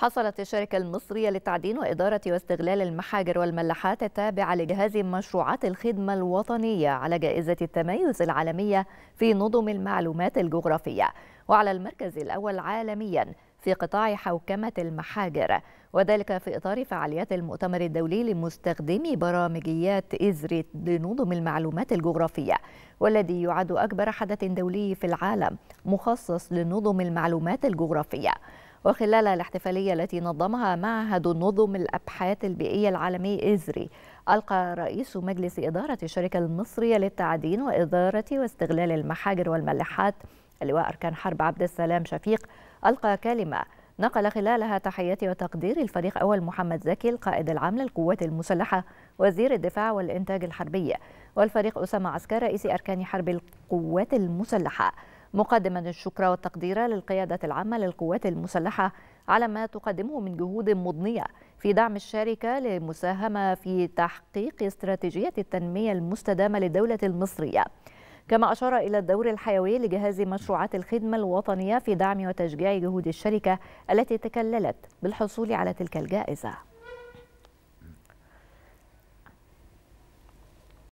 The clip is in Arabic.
حصلت الشركة المصرية للتعدين وإدارة واستغلال المحاجر والملاحات التابعة لجهاز مشروعات الخدمة الوطنية على جائزة التميز العالمية في نظم المعلومات الجغرافية وعلى المركز الأول عالمياً في قطاع حوكمة المحاجر وذلك في إطار فعاليات المؤتمر الدولي لمستخدمي برامجيات إزري لنظم المعلومات الجغرافية والذي يعد أكبر حدث دولي في العالم مخصص لنظم المعلومات الجغرافية وخلال الاحتفالية التي نظمها معهد نظم الأبحاث البيئية العالمي إزري ألقى رئيس مجلس إدارة الشركة المصرية للتعدين وإدارة واستغلال المحاجر والملحات اللواء أركان حرب عبد السلام شفيق ألقى كلمة نقل خلالها تحياتي وتقدير الفريق أول محمد زكي القائد العام للقوات المسلحة وزير الدفاع والإنتاج الحربي والفريق أسامة عسكر رئيس أركان حرب القوات المسلحة مقدما الشكر والتقدير للقيادة العامة للقوات المسلحة على ما تقدمه من جهود مضنية في دعم الشركة للمساهمة في تحقيق استراتيجية التنمية المستدامة للدولة المصرية كما أشار إلى الدور الحيوي لجهاز مشروعات الخدمة الوطنية في دعم وتشجيع جهود الشركة التي تكللت بالحصول على تلك الجائزة